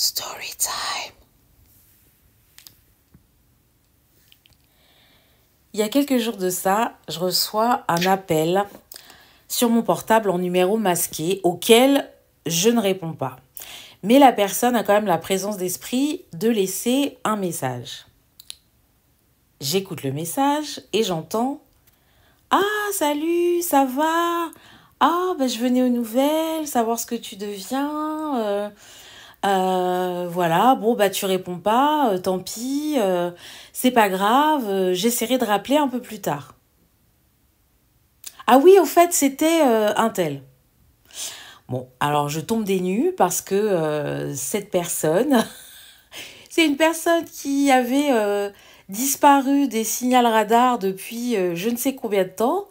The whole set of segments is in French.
Story time. Il y a quelques jours de ça, je reçois un appel sur mon portable en numéro masqué auquel je ne réponds pas. Mais la personne a quand même la présence d'esprit de laisser un message. J'écoute le message et j'entends Ah, salut, ça va Ah, ben, je venais aux nouvelles, savoir ce que tu deviens. Euh, euh, voilà, bon, bah tu réponds pas, euh, tant pis, euh, c'est pas grave, j'essaierai de rappeler un peu plus tard. Ah oui, au fait, c'était un tel. Bon, alors je tombe des nues parce que cette personne, c'est une personne qui avait disparu des signaux radars depuis je ne sais combien de temps.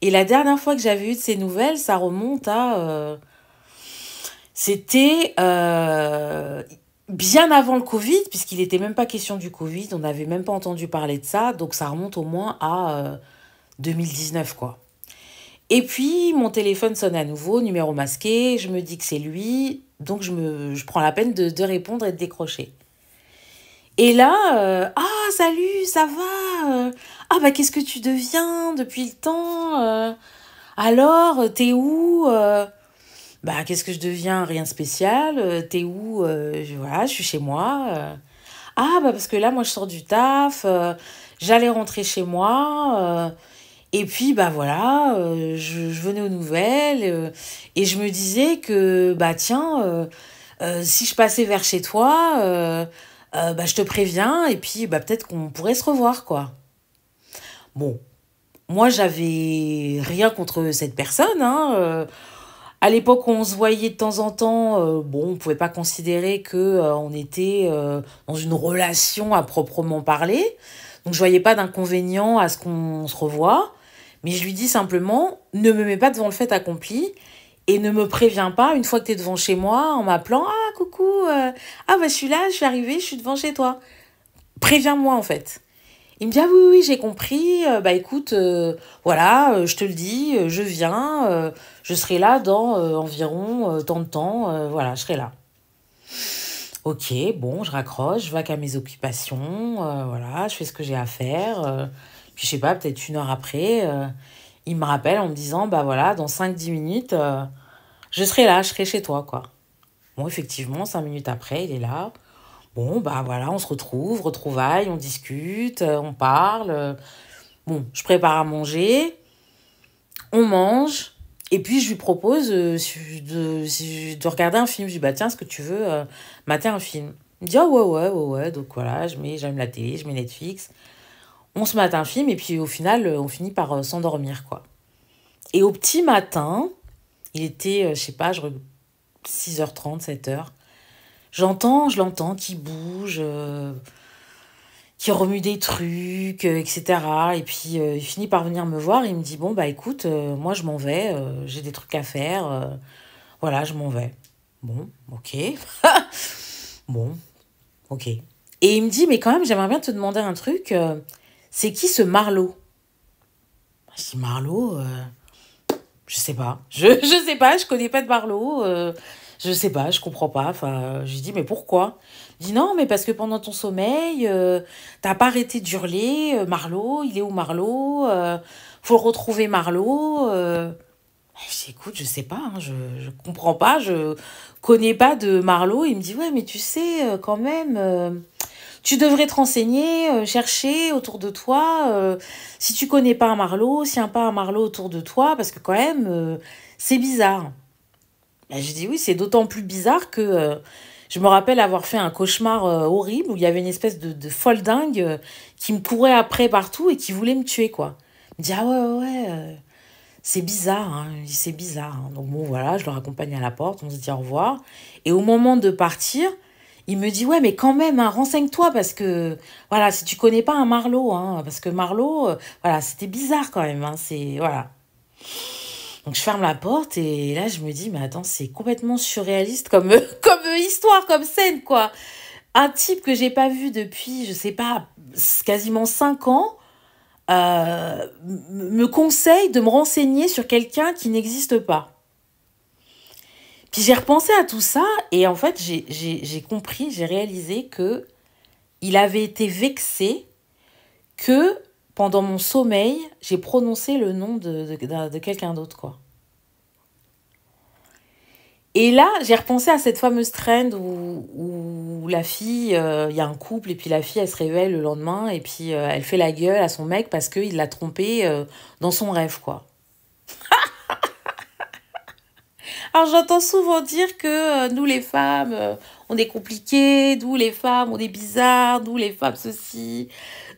Et la dernière fois que j'avais eu de ces nouvelles, ça remonte à c'était euh, bien avant le Covid, puisqu'il n'était même pas question du Covid, on n'avait même pas entendu parler de ça, donc ça remonte au moins à 2019, euh, quoi. Et puis, mon téléphone sonne à nouveau, numéro masqué, je me dis que c'est lui, donc je, me, je prends la peine de, de répondre et de décrocher. Et là, euh, ah, salut, ça va Ah, bah, qu'est-ce que tu deviens depuis le temps Alors, t'es où bah qu'est-ce que je deviens Rien de spécial. Euh, t'es où euh, je, Voilà, je suis chez moi. Euh. Ah bah parce que là moi je sors du taf. J'allais rentrer chez moi. et puis bah voilà, je, venais aux nouvelles et je me disais que bah tiens, si je passais vers chez toi, bah je te préviens et puis bah peut-être qu'on pourrait se revoir quoi. Bon, moi j'avais rien contre cette personne. Hein. À l'époque, on se voyait de temps en temps. Euh, bon, on pouvait pas considérer que euh, on était euh, dans une relation à proprement parler. Donc, je voyais pas d'inconvénient à ce qu'on se revoie. Mais je lui dis simplement, ne me mets pas devant le fait accompli et ne me préviens pas une fois que tu es devant chez moi en m'appelant ah coucou ah bah je suis là, je suis arrivée, je suis devant chez toi. Préviens-moi en fait. Il me dit ah oui oui, j'ai compris. Euh, bah écoute, euh, voilà, euh, je te le dis, je viens, je serai là dans environ tant de temps. voilà, je serai là. Ok, bon, je raccroche, je vais qu'à mes occupations, voilà, je fais ce que j'ai à faire. puis je sais pas, peut-être une heure après, il me rappelle en me disant bah voilà, dans 5-10 minutes, je serai là, je serai chez toi quoi. Bon, effectivement, cinq minutes après, il est là. Bon, bah voilà, on se retrouve, retrouvailles, on discute, euh, on parle. Euh, bon, je prépare à manger, on mange, et puis je lui propose euh, de, de, regarder un film. Je lui dis, bah tiens, est-ce que tu veux euh, mater un film Il me dit, oh, ouais, ouais, ouais, ouais. Donc voilà, je j'aime la télé, je mets Netflix. On se mate un film, et puis au final, on finit par s'endormir, quoi. Et au petit matin, il était, je sais pas, je 6h30, 7h. J'entends, je l'entends, qui bouge, euh, qui remue des trucs, euh, etc. Et puis euh, il finit par venir me voir il me dit Bon, bah écoute, moi je m'en vais, j'ai des trucs à faire, voilà, je m'en vais. Bon, ok. bon, ok. Et il me dit Mais quand même, j'aimerais bien te demander un truc c'est qui ce Marlot si Marlowe je sais pas. Je, je sais pas, je connais pas de Marlowe. Je sais pas, je comprends pas. Enfin, euh, je dis, mais pourquoi Il dit, non, mais parce que pendant ton sommeil, tu euh, t'as pas arrêté de hurler, euh, Marlot, il est où Marlot Faut retrouver Marlot. J'écoute, je sais pas, hein, je, ne comprends pas, je connais pas de Marlot. Il me dit, ouais, mais tu sais, quand même tu devrais te renseigner, chercher autour de toi. si tu connais pas un Marlot, n'y a pas un Marlot autour de toi, parce que quand même, c'est bizarre. Bah, je dis oui, c'est d'autant plus bizarre que euh, je me rappelle avoir fait un cauchemar euh, horrible où il y avait une espèce de, folle dingue euh, qui me courait après partout et qui voulait me tuer, quoi. Il me dit, ah ouais, ouais, ouais c'est bizarre, hein. c'est bizarre. Hein. Donc bon, voilà, je le raccompagne à la porte, on se dit au revoir. Et au moment de partir, il me dit ouais mais quand même hein, renseigne-toi parce que voilà si tu connais pas un Marlot, hein, parce que Marlot, voilà c'était bizarre quand même hein, c'est voilà donc je ferme la porte et là je me dis mais attends c'est complètement surréaliste comme euh, comme euh, histoire comme scène quoi. Un type que j'ai pas vu depuis je sais pas quasiment 5 ans euh, me conseille de me renseigner sur quelqu'un qui n'existe pas. Puis j'ai repensé à tout ça et en fait j'ai compris, j'ai réalisé que il avait été vexé que pendant mon sommeil, j'ai prononcé le nom de, quelqu'un d'autre, quoi. Et là, j'ai repensé à cette fameuse trend où, la fille, euh, il y a un couple, et puis la fille, elle se réveille le lendemain, et puis euh, elle fait la gueule à son mec parce qu'il l'a trompée euh, dans son rêve, quoi. Alors j'entends souvent dire que euh, euh, nous les femmes, on est compliquées, d'où les femmes, on est bizarres, d'où les femmes ceci,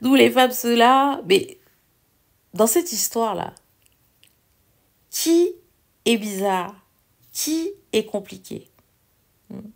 d'où les femmes cela. Mais dans cette histoire-là, qui est bizarre Qui est compliqué hmm.